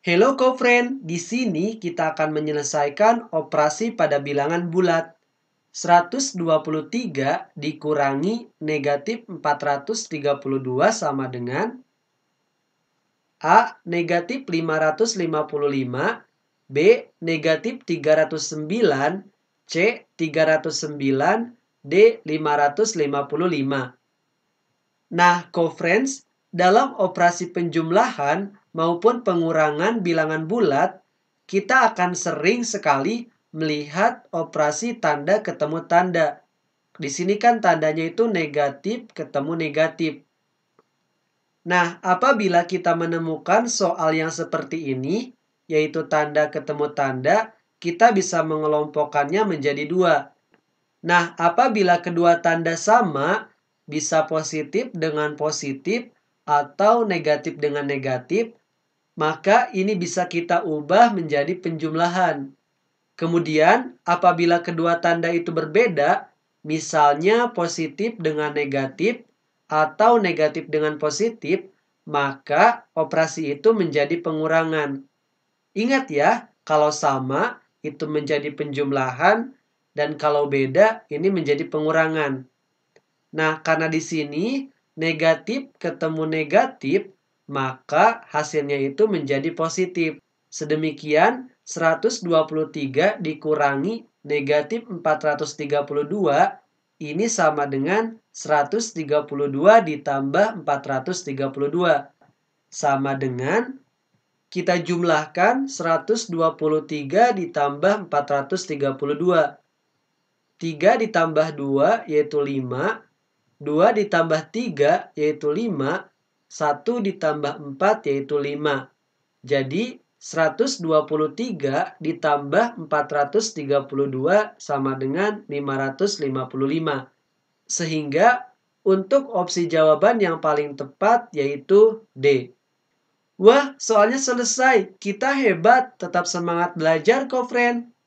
Hello co-friend, di sini kita akan menyelesaikan operasi pada bilangan bulat. 123 dikurangi negatif 432 sama dengan A negatif 555, B negatif 309, C 309, D 555. Nah, co-friends, dalam operasi penjumlahan maupun pengurangan bilangan bulat, kita akan sering sekali melihat operasi tanda ketemu tanda. Di sini kan tandanya itu negatif ketemu negatif. Nah, apabila kita menemukan soal yang seperti ini, yaitu tanda ketemu tanda, kita bisa mengelompokkannya menjadi dua. Nah, apabila kedua tanda sama, bisa positif dengan positif atau negatif dengan negatif, maka ini bisa kita ubah menjadi penjumlahan. Kemudian, apabila kedua tanda itu berbeda, misalnya positif dengan negatif atau negatif dengan positif, maka operasi itu menjadi pengurangan. Ingat ya, kalau sama itu menjadi penjumlahan dan kalau beda ini menjadi pengurangan. Nah, karena di sini negatif ketemu negatif, maka hasilnya itu menjadi positif. Sedemikian, 123 dikurangi negatif 432 ini sama dengan 132 ditambah 432. Sama dengan kita jumlahkan 123 ditambah 432. 3 ditambah 2 yaitu 5 2 ditambah 3 yaitu 5, 1 ditambah 4 yaitu 5. Jadi 123 ditambah 432 sama dengan 555. Sehingga untuk opsi jawaban yang paling tepat yaitu D. Wah, soalnya selesai. Kita hebat. Tetap semangat belajar kok, friend.